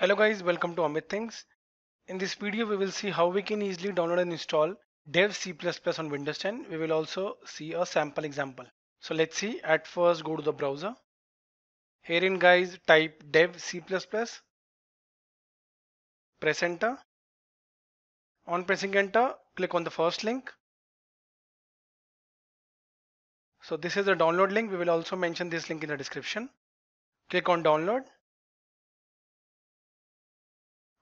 Hello guys, welcome to Amit Things. In this video we will see how we can easily download and install Dev C++ on Windows 10. We will also see a sample example. So let's see, at first go to the browser. Herein guys type Dev C++. Press enter. On pressing enter, click on the first link. So this is a download link. We will also mention this link in the description. Click on download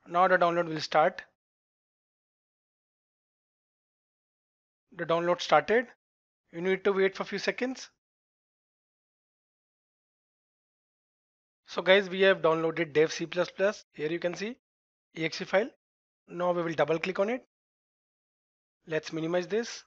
now the download will start the download started you need to wait for few seconds so guys we have downloaded dev c++ here you can see exe file now we will double click on it let's minimize this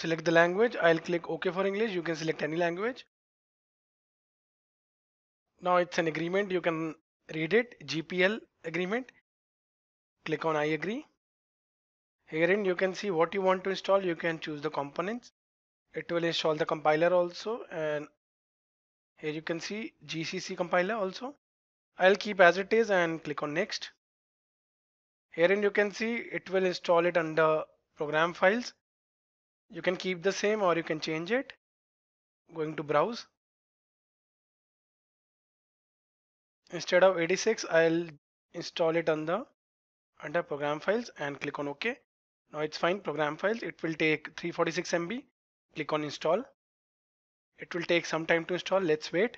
select the language. I'll click OK for English. You can select any language. Now it's an agreement. You can read it. GPL agreement. Click on I agree. Herein you can see what you want to install. You can choose the components. It will install the compiler also and here you can see GCC compiler also. I'll keep as it is and click on next. Herein you can see it will install it under program files you can keep the same or you can change it going to browse instead of 86 I'll install it on the under program files and click on OK now it's fine program files it will take 346 MB click on install it will take some time to install let's wait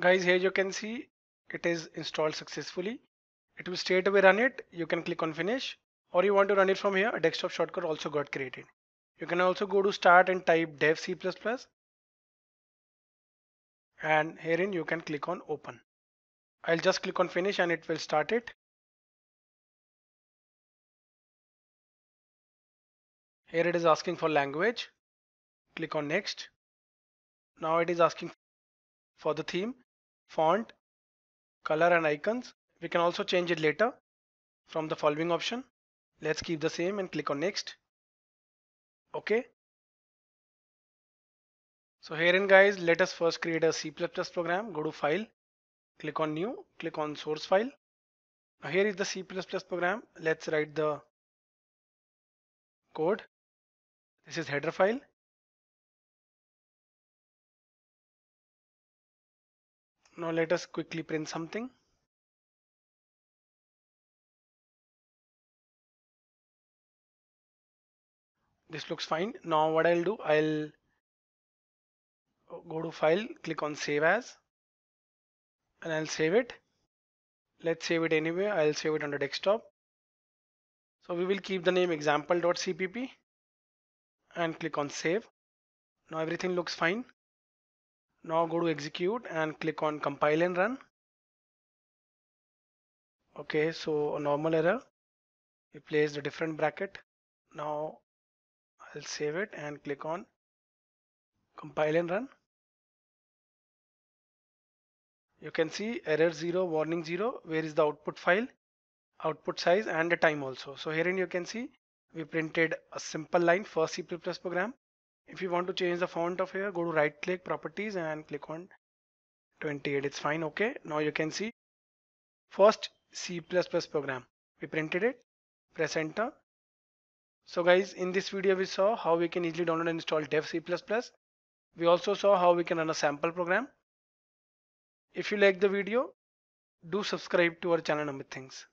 guys here you can see it is installed successfully it will straight away run it you can click on finish or you want to run it from here a desktop shortcut also got created you can also go to start and type dev c++ and herein you can click on open I'll just click on finish and it will start it here it is asking for language click on next now it is asking for the theme font color and icons we can also change it later from the following option let's keep the same and click on next okay so herein guys let us first create a C++ program go to file click on new click on source file now here is the C++ program let's write the code this is header file Now let us quickly print something. This looks fine. Now what I'll do, I'll go to file, click on save as and I'll save it. Let's save it anyway. I'll save it on the desktop. So we will keep the name example.cpp and click on save. Now everything looks fine. Now go to execute and click on compile and run. Okay, so a normal error. We place the different bracket. Now I'll save it and click on compile and run. You can see error 0, warning 0, where is the output file, output size and the time also. So herein you can see we printed a simple line for C++ program if you want to change the font of here go to right click properties and click on 28 it's fine okay now you can see first C++ program we printed it press enter so guys in this video we saw how we can easily download and install dev C++ we also saw how we can run a sample program if you like the video do subscribe to our channel number things